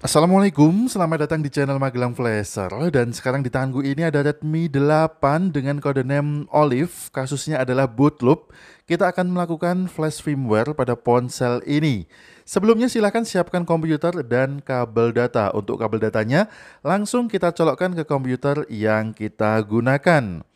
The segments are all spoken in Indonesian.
Assalamualaikum, selamat datang di channel Magelang Flasher Dan sekarang di tanganku ini ada Redmi 8 dengan kode name Olive Kasusnya adalah bootloop Kita akan melakukan flash firmware pada ponsel ini Sebelumnya silahkan siapkan komputer dan kabel data Untuk kabel datanya langsung kita colokkan ke komputer yang kita gunakan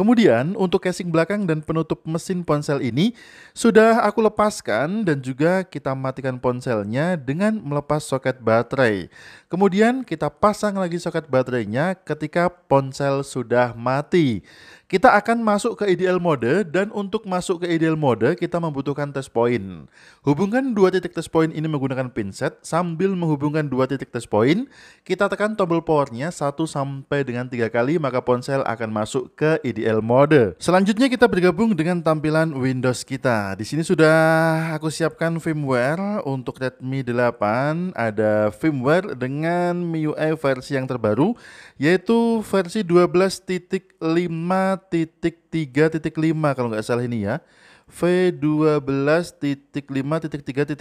Kemudian untuk casing belakang dan penutup mesin ponsel ini sudah aku lepaskan dan juga kita matikan ponselnya dengan melepas soket baterai. Kemudian kita pasang lagi soket baterainya ketika ponsel sudah mati. Kita akan masuk ke ideal mode dan untuk masuk ke ideal mode kita membutuhkan test point. Hubungkan dua titik test point ini menggunakan pinset sambil menghubungkan dua titik test point. Kita tekan tombol powernya satu sampai dengan tiga kali maka ponsel akan masuk ke ideal mode. Selanjutnya kita bergabung dengan tampilan Windows kita. Di sini sudah aku siapkan firmware untuk Redmi 8 ada firmware dengan MIUI versi yang terbaru yaitu versi 12.5 5.3.5 kalau nggak salah ini ya. V12.5.3.0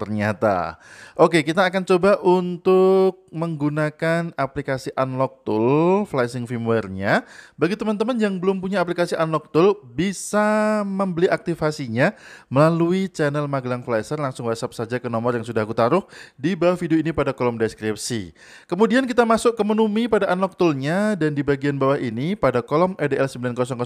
ternyata. Oke, kita akan coba untuk menggunakan aplikasi Unlock Tool flashing firmware-nya. Bagi teman-teman yang belum punya aplikasi Unlock Tool, bisa membeli aktivasinya melalui channel Magelang Flasher. Langsung WhatsApp saja ke nomor yang sudah aku taruh di bawah video ini pada kolom deskripsi. Kemudian kita masuk ke menu Mi pada Unlock Tool-nya dan di bagian bawah ini pada kolom EDL 9008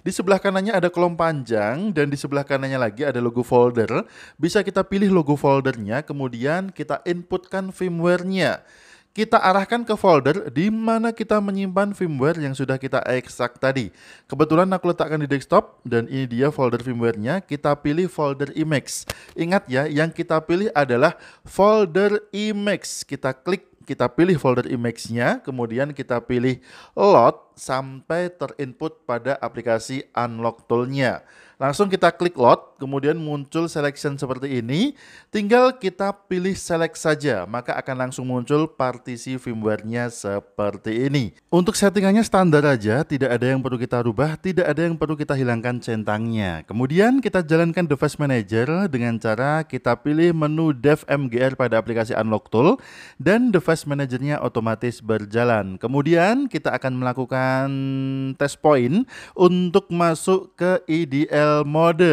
di sebelah kanannya ada kolom panjang panjang dan di sebelah kanannya lagi ada logo folder. Bisa kita pilih logo foldernya, kemudian kita inputkan firmware-nya. Kita arahkan ke folder di mana kita menyimpan firmware yang sudah kita ekstrak tadi. Kebetulan aku letakkan di desktop dan ini dia folder firmware-nya. Kita pilih folder image. Ingat ya, yang kita pilih adalah folder image. Kita klik, kita pilih folder image-nya, kemudian kita pilih load sampai terinput pada aplikasi Unlock toolnya. Langsung kita klik Load, kemudian muncul selection seperti ini. Tinggal kita pilih select saja, maka akan langsung muncul partisi firmware-nya seperti ini. Untuk settingannya standar aja, tidak ada yang perlu kita rubah, tidak ada yang perlu kita hilangkan centangnya. Kemudian kita jalankan device manager dengan cara kita pilih menu dev MGR pada aplikasi Unlock Tool dan device manajernya otomatis berjalan. Kemudian kita akan melakukan melakukan tes poin untuk masuk ke IDL mode.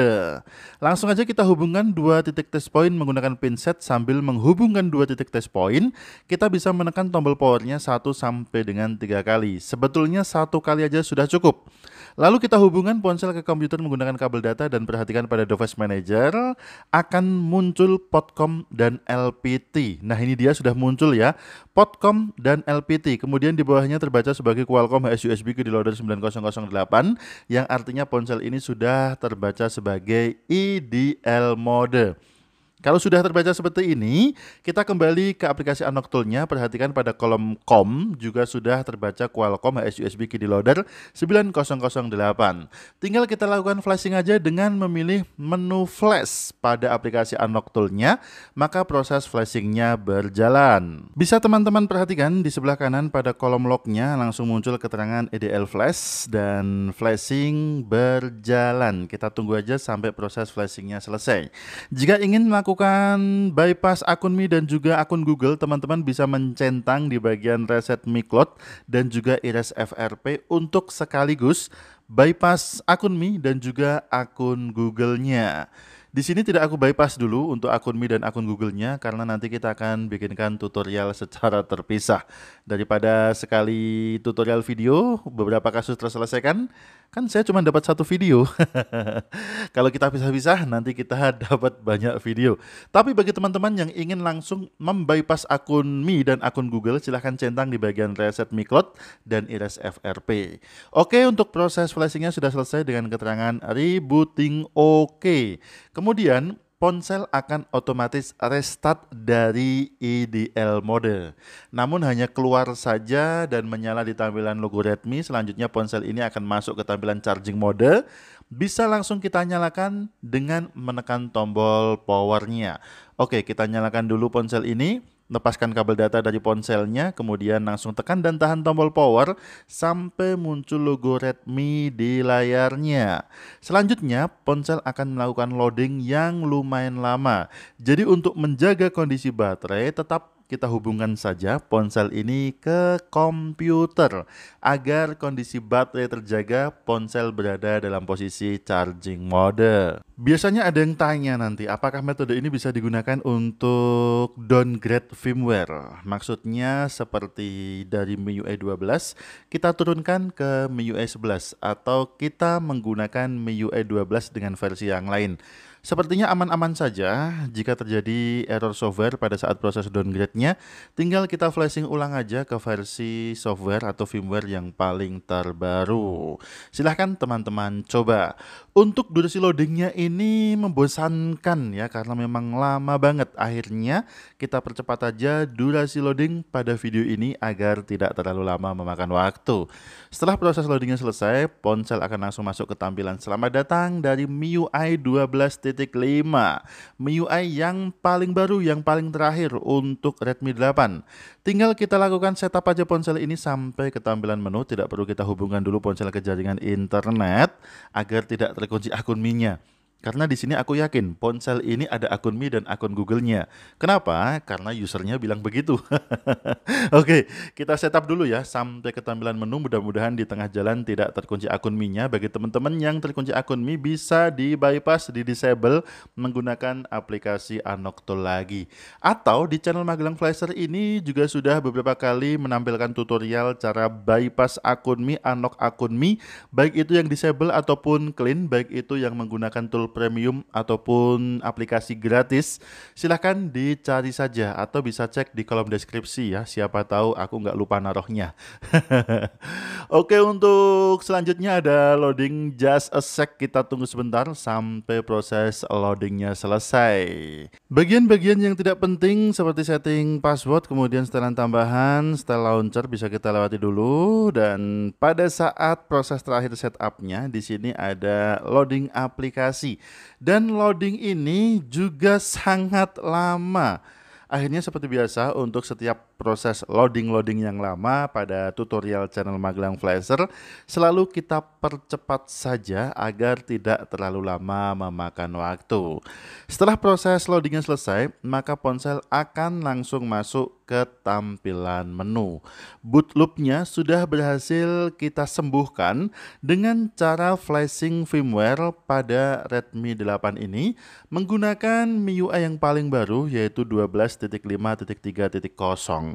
Langsung aja kita hubungkan dua titik tes point menggunakan pinset sambil menghubungkan dua titik tes point Kita bisa menekan tombol powernya 1 sampai dengan tiga kali. Sebetulnya satu kali aja sudah cukup. Lalu kita hubungkan ponsel ke komputer menggunakan kabel data dan perhatikan pada device manager akan muncul potcom dan LPT. Nah ini dia sudah muncul ya, potcom dan LPT. Kemudian di bawahnya terbaca sebagai Qualcomm HS USB ke di loader 9008 yang artinya ponsel ini sudah terbaca sebagai IDL mode. Kalau sudah terbaca seperti ini, kita kembali ke aplikasi Unlock Tool-nya. Perhatikan pada kolom COM juga sudah terbaca Qualcomm HSUSB KD Loader 9008. Tinggal kita lakukan flashing aja dengan memilih menu flash pada aplikasi Unlock Tool-nya, maka proses flashingnya berjalan. Bisa teman-teman perhatikan di sebelah kanan pada kolom lognya langsung muncul keterangan EDL flash dan flashing berjalan. Kita tunggu aja sampai proses flashingnya selesai. Jika ingin melakukan melakukan bypass akun Mi dan juga akun Google, teman-teman bisa mencentang di bagian reset Mi Cloud dan juga Iris FRP untuk sekaligus bypass akun Mi dan juga akun Google-nya. Di sini tidak aku bypass dulu untuk akun Mi dan akun Google-nya karena nanti kita akan bikinkan tutorial secara terpisah daripada sekali tutorial video beberapa kasus terselesaikan kan saya cuma dapat satu video kalau kita pisah-pisah nanti kita dapat banyak video tapi bagi teman-teman yang ingin langsung membypass akun Mi dan akun Google silahkan centang di bagian reset Mi Cloud dan iris FRP oke untuk proses flashingnya sudah selesai dengan keterangan rebooting oke kemudian ponsel akan otomatis restart dari IDL mode. Namun hanya keluar saja dan menyala di tampilan logo Redmi. Selanjutnya ponsel ini akan masuk ke tampilan charging mode. Bisa langsung kita nyalakan dengan menekan tombol powernya. Oke, kita nyalakan dulu ponsel ini lepaskan kabel data dari ponselnya, kemudian langsung tekan dan tahan tombol power sampai muncul logo Redmi di layarnya. Selanjutnya, ponsel akan melakukan loading yang lumayan lama. Jadi untuk menjaga kondisi baterai tetap kita hubungkan saja ponsel ini ke komputer agar kondisi baterai terjaga, ponsel berada dalam posisi charging mode. Biasanya ada yang tanya nanti, apakah metode ini bisa digunakan untuk downgrade firmware? Maksudnya seperti dari MIUI 12 kita turunkan ke MIUI 11 atau kita menggunakan MIUI 12 dengan versi yang lain. Sepertinya aman-aman saja jika terjadi error software pada saat proses downgrade-nya, tinggal kita flashing ulang aja ke versi software atau firmware yang paling terbaru. Silahkan teman-teman coba. Untuk durasi loadingnya ini membosankan ya karena memang lama banget. Akhirnya kita percepat aja durasi loading pada video ini agar tidak terlalu lama memakan waktu. Setelah proses loadingnya selesai, ponsel akan langsung masuk ke tampilan selamat datang dari MIUI 12. MIUI yang paling baru, yang paling terakhir untuk Redmi 8. Tinggal kita lakukan setup aja ponsel ini sampai ke tampilan menu, tidak perlu kita hubungkan dulu ponsel ke jaringan internet agar tidak terkunci akun Mi-nya. Karena di sini aku yakin ponsel ini ada akun Mi dan akun Google-nya. Kenapa? Karena usernya bilang begitu. Oke, okay, kita setup dulu ya sampai ke tampilan menu. Mudah-mudahan di tengah jalan tidak terkunci akun Mi-nya. Bagi teman-teman yang terkunci akun Mi bisa di bypass, di disable menggunakan aplikasi Anokto lagi. Atau di channel Magelang Flasher ini juga sudah beberapa kali menampilkan tutorial cara bypass akun Mi, Anok akun Mi, baik itu yang disable ataupun clean, baik itu yang menggunakan tool Premium ataupun aplikasi gratis, silahkan dicari saja atau bisa cek di kolom deskripsi ya. Siapa tahu aku nggak lupa naruhnya. Oke untuk selanjutnya ada loading just a sec. Kita tunggu sebentar sampai proses loadingnya selesai. Bagian-bagian yang tidak penting seperti setting password, kemudian setelan tambahan, setel launcher bisa kita lewati dulu. Dan pada saat proses terakhir setupnya, di sini ada loading aplikasi dan loading ini juga sangat lama. Akhirnya seperti biasa untuk setiap proses loading-loading yang lama pada tutorial channel Magelang Flasher, selalu kita percepat saja agar tidak terlalu lama memakan waktu. Setelah proses loadingnya selesai, maka ponsel akan langsung masuk ke tampilan menu. Boot loopnya sudah berhasil kita sembuhkan dengan cara flashing firmware pada Redmi 8 ini menggunakan MIUI yang paling baru yaitu 12.5.3.0.